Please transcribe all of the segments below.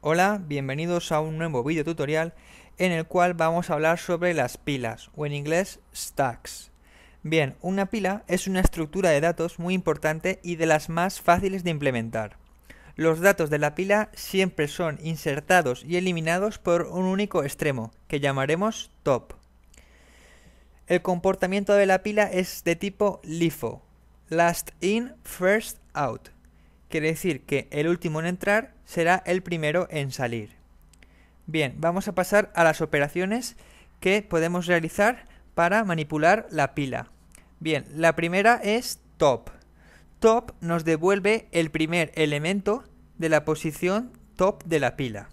Hola, bienvenidos a un nuevo video tutorial en el cual vamos a hablar sobre las pilas, o en inglés stacks. Bien, una pila es una estructura de datos muy importante y de las más fáciles de implementar. Los datos de la pila siempre son insertados y eliminados por un único extremo, que llamaremos top. El comportamiento de la pila es de tipo LIFO, last in, first out Quiere decir que el último en entrar será el primero en salir. Bien, vamos a pasar a las operaciones que podemos realizar para manipular la pila. Bien, la primera es top. Top nos devuelve el primer elemento de la posición top de la pila.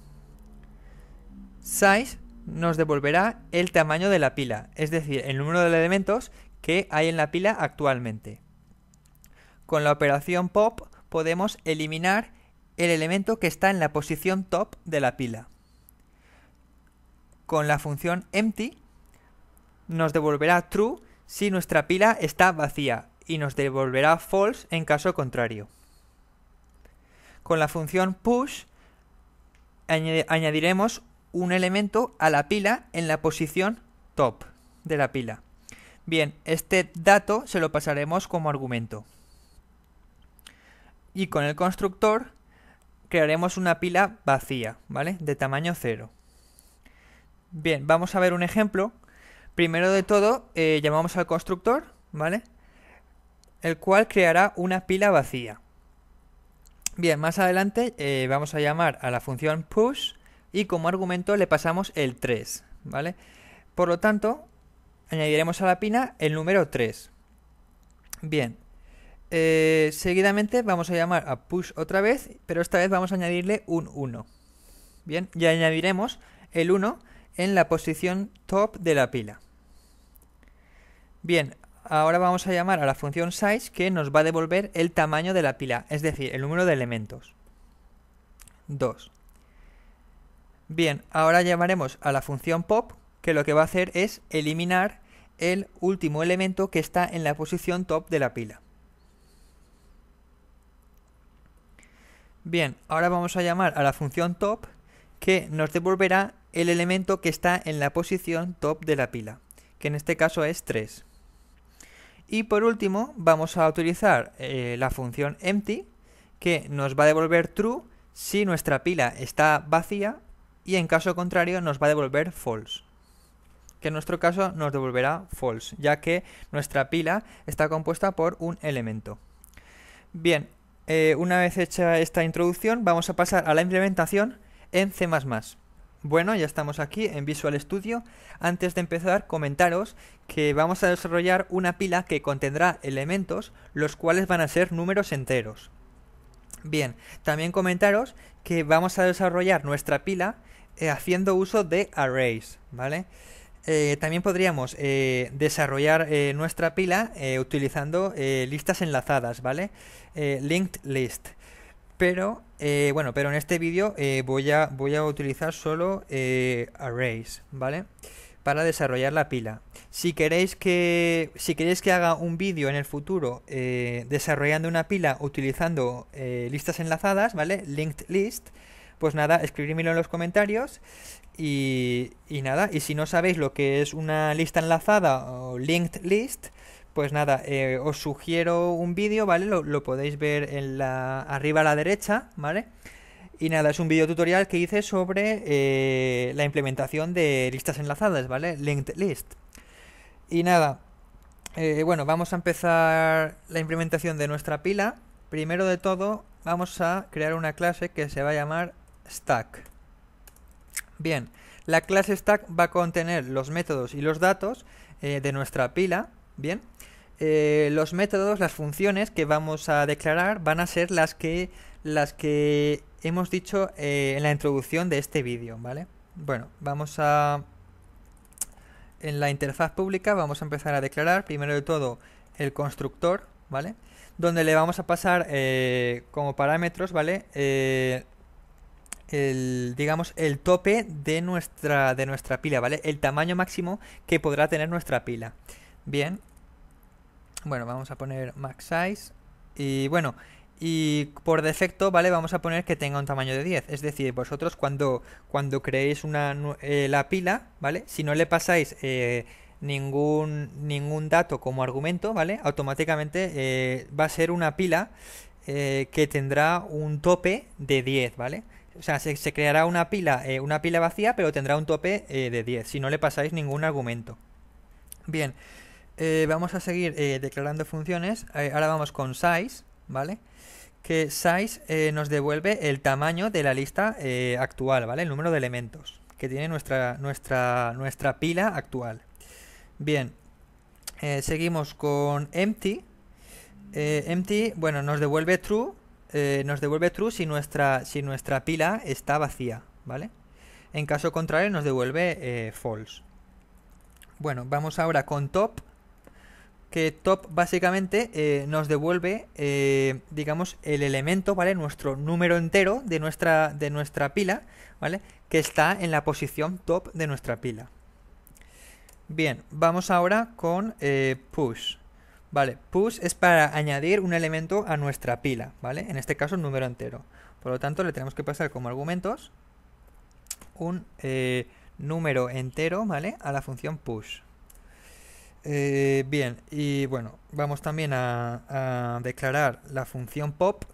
Size nos devolverá el tamaño de la pila, es decir, el número de elementos que hay en la pila actualmente. Con la operación pop podemos eliminar el elemento que está en la posición top de la pila. Con la función empty nos devolverá true si nuestra pila está vacía y nos devolverá false en caso contrario. Con la función push añadiremos un elemento a la pila en la posición top de la pila. Bien, este dato se lo pasaremos como argumento y con el constructor crearemos una pila vacía, ¿vale? De tamaño 0. Bien, vamos a ver un ejemplo. Primero de todo, eh, llamamos al constructor, ¿vale? El cual creará una pila vacía. Bien, más adelante eh, vamos a llamar a la función push y como argumento le pasamos el 3, ¿vale? Por lo tanto, añadiremos a la pila el número 3. Bien, eh, seguidamente vamos a llamar a push otra vez, pero esta vez vamos a añadirle un 1. Bien, y añadiremos el 1 en la posición top de la pila. Bien, ahora vamos a llamar a la función size que nos va a devolver el tamaño de la pila, es decir, el número de elementos. 2. Bien, ahora llamaremos a la función pop que lo que va a hacer es eliminar el último elemento que está en la posición top de la pila. Bien, ahora vamos a llamar a la función top que nos devolverá el elemento que está en la posición top de la pila, que en este caso es 3. Y por último vamos a utilizar eh, la función empty que nos va a devolver true si nuestra pila está vacía y en caso contrario nos va a devolver false. Que en nuestro caso nos devolverá false, ya que nuestra pila está compuesta por un elemento. Bien, eh, una vez hecha esta introducción, vamos a pasar a la implementación en C++. Bueno, ya estamos aquí en Visual Studio. Antes de empezar, comentaros que vamos a desarrollar una pila que contendrá elementos, los cuales van a ser números enteros. Bien, también comentaros que vamos a desarrollar nuestra pila eh, haciendo uso de arrays, ¿vale? Eh, también podríamos eh, desarrollar eh, nuestra pila utilizando listas enlazadas, ¿vale? linked list. Pero, bueno, pero en este vídeo voy, a, voy a utilizar solo arrays, ¿vale? Para desarrollar la pila. Si queréis que, si queréis que haga un vídeo en el futuro desarrollando una pila utilizando listas enlazadas, ¿vale? Linked list, pues nada, escribímelo en los comentarios y, nada, y si no sabéis lo que es una lista enlazada o linked list, pues nada, eh, os sugiero un vídeo, ¿vale? Lo, podéis ver en la arriba a la derecha, ¿vale? Y nada, es un vídeo tutorial que hice sobre eh, la implementación de listas enlazadas, ¿vale? Linked list. Y nada, eh, bueno, vamos a empezar la implementación de nuestra pila. Primero de todo, vamos a crear una clase que se va a llamar stack. Bien, la clase stack va a contener los métodos y los datos eh, de nuestra pila, bien. Eh, los métodos, las funciones que vamos a declarar van a ser las que, las que hemos dicho eh, en la introducción de este vídeo, ¿vale? Bueno, vamos a... En la interfaz pública vamos a empezar a declarar, primero de todo, el constructor, ¿vale? Donde le vamos a pasar como parámetros, ¿vale? el, digamos, el tope de nuestra, de nuestra pila, ¿vale? El tamaño máximo que podrá tener nuestra pila. Bien. Bueno, vamos a poner max size. Y bueno, y por defecto, ¿vale? Vamos a poner que tenga un tamaño de 10. Es decir, vosotros cuando, cuando creéis una, eh, la pila, ¿vale? Si no le pasáis eh, ningún, ningún dato como argumento, ¿vale? Automáticamente eh, va a ser una pila que tendrá un tope de 10, ¿vale? O sea, se, creará una pila, eh, una pila vacía, pero tendrá un tope eh, de 10, si no le pasáis ningún argumento. Bien, eh, vamos a seguir declarando funciones. ahora vamos con size, ¿vale? Que size nos devuelve el tamaño de la lista actual, ¿vale? El número de elementos que tiene nuestra, nuestra, nuestra pila actual. Bien, seguimos con empty. empty, bueno, nos devuelve true eh, nos devuelve true si nuestra, si nuestra pila está vacía, ¿vale? En caso contrario nos devuelve eh, false. Bueno, vamos ahora con top, que top básicamente eh, nos devuelve, digamos, el elemento, ¿vale? Nuestro número entero de nuestra, de nuestra pila, ¿vale? Que está en la posición top de nuestra pila. Bien, vamos ahora con push. Vale, push es para añadir un elemento a nuestra pila, ¿vale? En este caso un número entero. Por lo tanto, le tenemos que pasar como argumentos un eh, número entero, ¿vale? A la función push. Eh, bien, y bueno, vamos también a, declarar la función pop.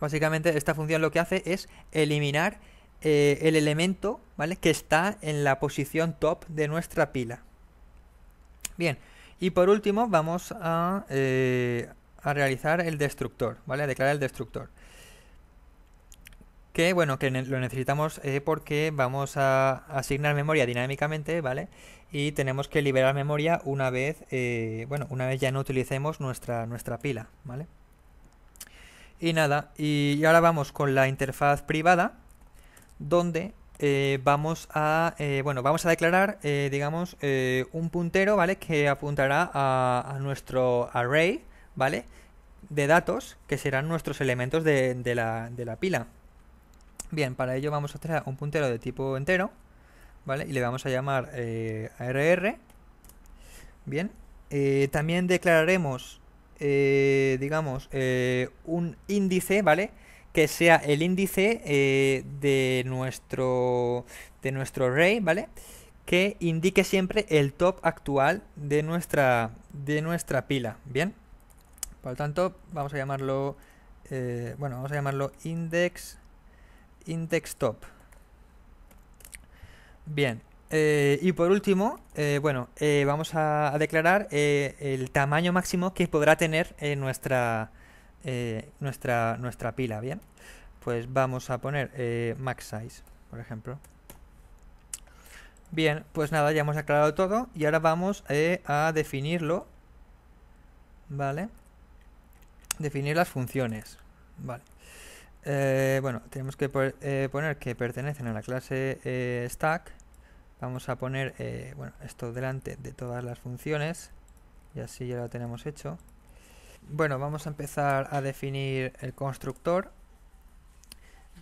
Básicamente, esta función lo que hace es eliminar eh, el elemento, ¿vale? Que está en la posición top de nuestra pila. Bien, y por último vamos eh, a, realizar el destructor, ¿vale? A declarar el destructor. Que bueno, que lo necesitamos eh, porque vamos a asignar memoria dinámicamente, ¿vale? Y tenemos que liberar memoria una vez, eh, bueno, una vez ya no utilicemos nuestra, nuestra pila, ¿vale? Y nada, y ahora vamos con la interfaz privada, donde eh, vamos a eh, bueno vamos a declarar eh, digamos un puntero vale que apuntará a, nuestro array vale de datos que serán nuestros elementos de, la, pila bien para ello vamos a crear un puntero de tipo entero vale y le vamos a llamar arr bien también declararemos digamos un índice vale que sea el índice eh, de, nuestro, de nuestro array, ¿vale? Que indique siempre el top actual de nuestra, de nuestra pila, ¿bien? Por lo tanto, vamos a llamarlo, eh, bueno, vamos a llamarlo index, index top. Bien, eh, y por último, bueno, vamos a, a declarar el tamaño máximo que podrá tener nuestra, eh, nuestra, nuestra pila, ¿bien? Pues vamos a poner eh, max size, por ejemplo. Bien, pues nada, ya hemos aclarado todo y ahora vamos eh, a definirlo, ¿vale? Definir las funciones, ¿vale? bueno, tenemos que poner que pertenecen a la clase stack. Vamos a poner bueno, esto delante de todas las funciones y así ya lo tenemos hecho. Bueno, vamos a empezar a definir el constructor.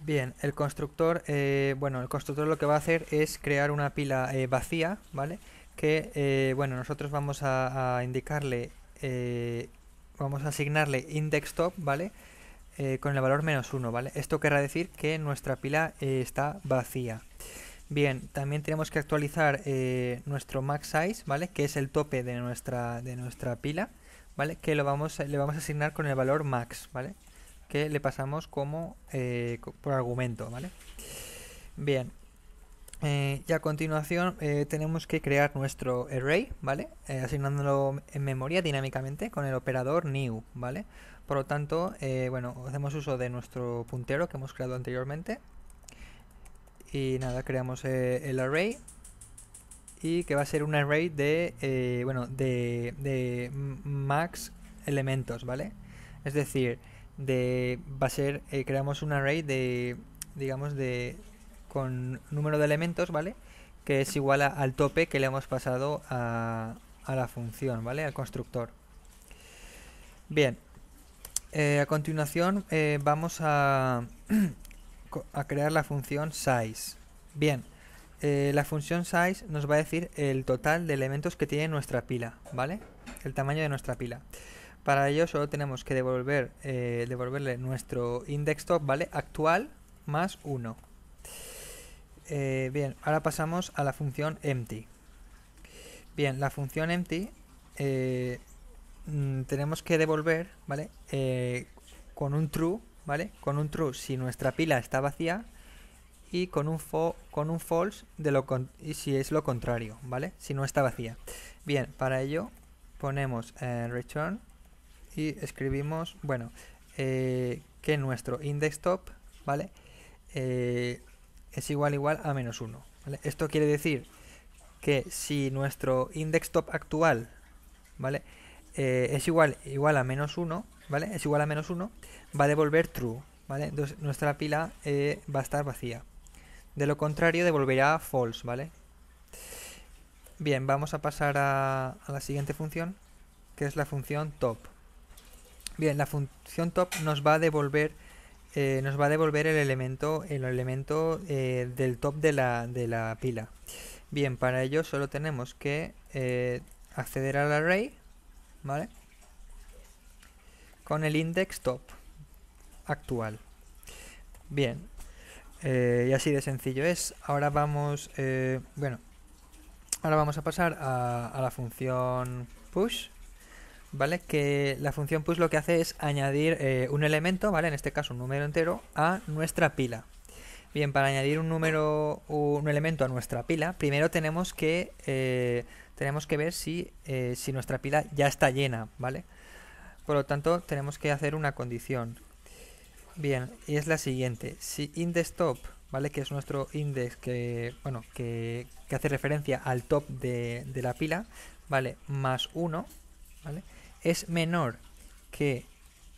Bien, el constructor, eh, bueno, el constructor lo que va a hacer es crear una pila eh, vacía, ¿vale? Que, eh, bueno, nosotros vamos a, indicarle, vamos a asignarle index top, ¿vale? con el valor menos 1, ¿vale? Esto querrá decir que nuestra pila está vacía. Bien, también tenemos que actualizar nuestro max size, ¿vale? Que es el tope de nuestra pila. Que lo vamos, le vamos a asignar con el valor max, ¿vale? Que le pasamos como eh, por argumento, ¿vale? Bien. Eh, y a continuación eh, tenemos que crear nuestro array, ¿vale? asignándolo en memoria dinámicamente con el operador new, ¿vale? Por lo tanto, bueno, hacemos uso de nuestro puntero que hemos creado anteriormente. Y nada, creamos el array y que va a ser un array de, eh, bueno, de, de, max elementos, ¿vale? Es decir, de, va a ser, eh, creamos un array de, digamos, de, con número de elementos, ¿vale? Que es igual al tope que le hemos pasado a, la función, ¿vale? Al constructor. Bien, eh, a continuación vamos a, a crear la función size. Bien, eh, la función size nos va a decir el total de elementos que tiene nuestra pila, ¿vale? El tamaño de nuestra pila. Para ello solo tenemos que devolver, eh, devolverle nuestro index top, ¿vale? Actual más 1. Eh, bien, ahora pasamos a la función empty. Bien, la función empty mm, tenemos que devolver, ¿vale? con un true, ¿vale? Con un true si nuestra pila está vacía y con un, con un false de lo y si es lo contrario, ¿vale? Si no está vacía. Bien, para ello ponemos eh, return y escribimos, bueno, eh, que nuestro index top, ¿vale? Eh, es igual igual a menos 1. Esto quiere decir que si nuestro index top actual, ¿vale? es igual, igual a menos 1, ¿vale? Es igual a menos 1, va a devolver true, Entonces nuestra pila va a estar vacía. De lo contrario, devolverá false, ¿vale? Bien, vamos a pasar a, la siguiente función, que es la función top. Bien, la función top nos va a devolver, eh, nos va a devolver el elemento, el elemento eh, del top de la, pila. Bien, para ello solo tenemos que eh, acceder al array, ¿vale? Con el index top actual. Bien, eh, y así de sencillo es. Ahora vamos, eh, bueno, ahora vamos a pasar a, la función push, ¿vale? Que la función push lo que hace es añadir eh, un elemento, ¿vale? En este caso un número entero, a nuestra pila. Bien, para añadir un número, un elemento a nuestra pila, primero tenemos que, tenemos que ver si, si nuestra pila ya está llena, ¿vale? Por lo tanto, tenemos que hacer una condición Bien, y es la siguiente. Si index top, ¿vale? Que es nuestro index que, bueno, que, hace referencia al top de, la pila, ¿vale? Más 1, ¿vale? Es menor que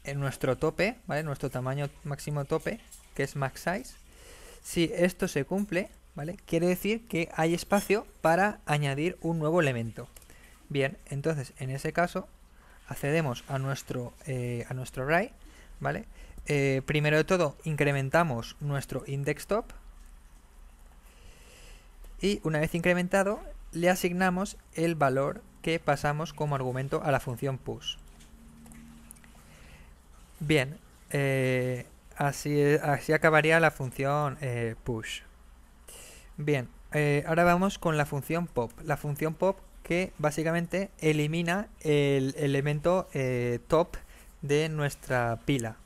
en nuestro tope, ¿vale? Nuestro tamaño máximo tope, que es max size. Si esto se cumple, ¿vale? Quiere decir que hay espacio para añadir un nuevo elemento. Bien, entonces en ese caso accedemos a nuestro, eh, a nuestro array, ¿vale? Eh, primero de todo incrementamos nuestro index top y una vez incrementado le asignamos el valor que pasamos como argumento a la función push. Bien, eh, así, así, acabaría la función eh, push. Bien, ahora vamos con la función pop. La función pop que básicamente elimina el elemento top de nuestra pila.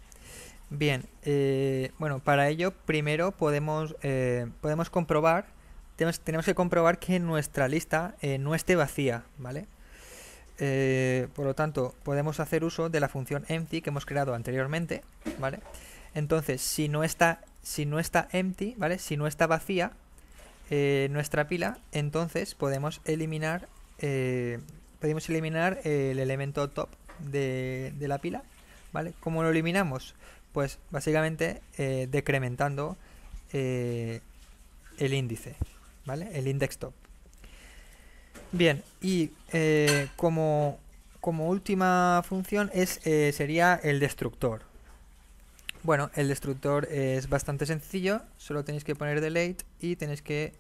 Bien, eh, bueno, para ello primero podemos, eh, podemos comprobar, tenemos, que comprobar que nuestra lista eh, no esté vacía, ¿vale? por lo tanto, podemos hacer uso de la función empty que hemos creado anteriormente, ¿vale? Entonces, si no está, si no está empty, ¿vale? Si no está vacía nuestra pila, entonces podemos eliminar, podemos eliminar el elemento top de, de la pila, ¿vale? ¿Cómo lo eliminamos? pues básicamente eh, decrementando eh, el índice, ¿vale? El index top. Bien, y eh, como, como, última función es, sería el destructor. Bueno, el destructor es bastante sencillo, solo tenéis que poner delete y tenéis que,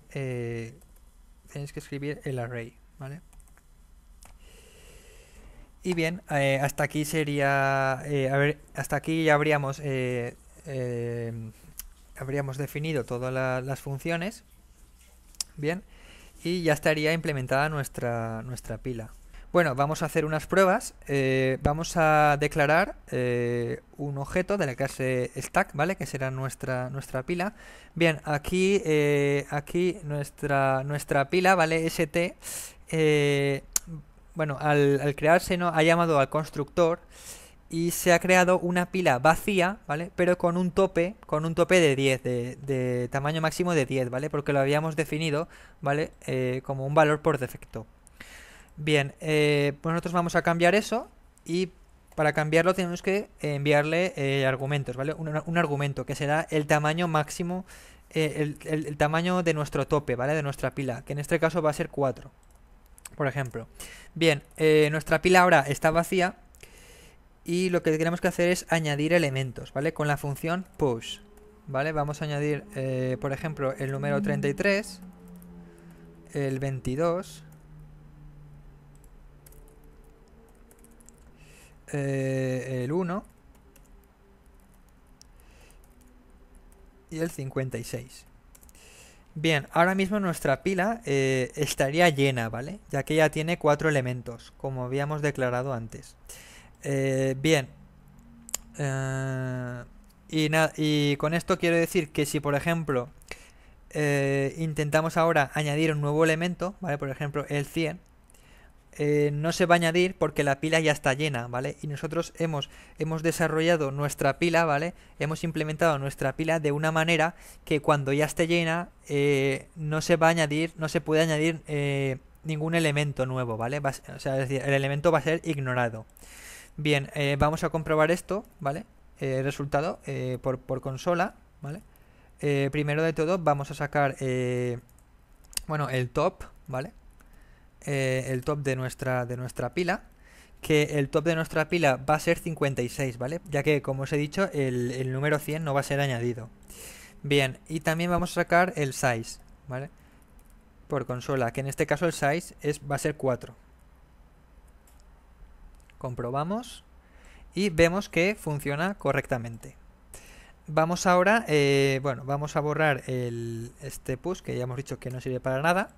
tenéis que escribir el array, ¿vale? Y bien, eh, hasta aquí sería. Eh, hasta aquí ya habríamos. Eh, habríamos definido todas las funciones. Bien. Y ya estaría implementada nuestra, nuestra pila. Bueno, vamos a hacer unas pruebas. vamos a declarar un objeto de la clase stack, ¿vale? Que será nuestra, nuestra pila. Bien, aquí, aquí nuestra, nuestra pila, ¿vale? ST bueno, al, crearse ¿no? ha llamado al constructor y se ha creado una pila vacía, ¿vale? Pero con un tope, con un tope de 10, de, tamaño máximo de 10, ¿vale? Porque lo habíamos definido, ¿vale? Eh, como un valor por defecto. Bien, eh, pues nosotros vamos a cambiar eso y para cambiarlo tenemos que enviarle eh, argumentos, ¿vale? Un, argumento que será el tamaño máximo, el, el tamaño de nuestro tope, ¿vale? De nuestra pila, que en este caso va a ser 4. Por ejemplo. Bien, eh, nuestra pila ahora está vacía. Y lo que tenemos que hacer es añadir elementos, ¿vale? Con la función push. ¿Vale? Vamos a añadir, eh, por ejemplo, el número 33. Mm. El 22. Eh, el 1. Y el 56. Bien, ahora mismo nuestra pila eh, estaría llena, ¿vale? Ya que ya tiene cuatro elementos, como habíamos declarado antes. Eh, bien. Eh, y, y, con esto quiero decir que si, por ejemplo, intentamos ahora añadir un nuevo elemento, ¿vale? Por ejemplo, el 100, eh, no se va a añadir porque la pila ya está llena, ¿vale? Y nosotros hemos, hemos desarrollado nuestra pila, ¿vale? Hemos implementado nuestra pila de una manera que cuando ya esté llena eh, no se va a añadir, no se puede añadir eh, ningún elemento nuevo, ¿vale? o sea, es decir, el elemento va a ser ignorado. Bien, vamos a comprobar esto, ¿vale? resultado por, por, consola, ¿vale? primero de todo vamos a sacar, bueno, el top, ¿vale? Eh, el top de nuestra, de nuestra pila que el top de nuestra pila va a ser 56, ¿vale? Ya que, como os he dicho, el, número 100 no va a ser añadido. Bien, y también vamos a sacar el size, ¿vale? Por consola, que en este caso el size es, va a ser 4. Comprobamos y vemos que funciona correctamente. Vamos ahora, eh, bueno, vamos a borrar el, este push que ya hemos dicho que no sirve para nada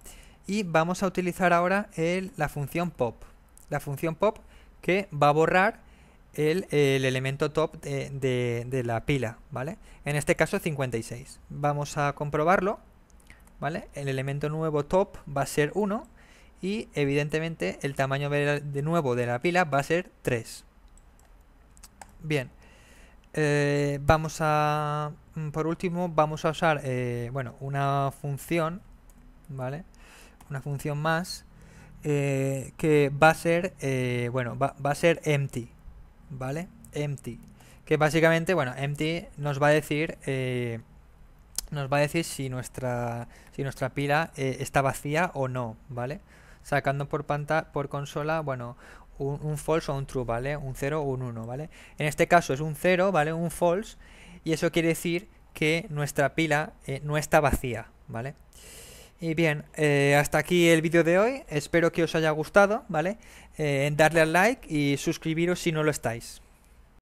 y vamos a utilizar ahora la función pop. La función pop que va a borrar el, elemento top de, la pila, ¿vale? En este caso 56. Vamos a comprobarlo, ¿vale? El elemento nuevo top va a ser 1 y evidentemente el tamaño de, nuevo de la pila va a ser 3. Bien. Eh, vamos a... Mm, por último, vamos a usar, eh, bueno, una función, ¿vale? una función más, eh, que va a ser, eh, bueno, va, va, a ser empty, ¿vale? Empty. Que básicamente, bueno, empty nos va a decir, eh, nos va a decir si nuestra, si nuestra pila está vacía o no, ¿vale? Sacando por, pantalla por consola, bueno, un, false o un true, ¿vale? Un 0 o un 1, ¿vale? En este caso es un 0, ¿vale? Un false. Y eso quiere decir que nuestra pila no está vacía, ¿vale? Y bien, eh, hasta aquí el vídeo de hoy. Espero que os haya gustado, ¿vale? En eh, darle al like y suscribiros si no lo estáis.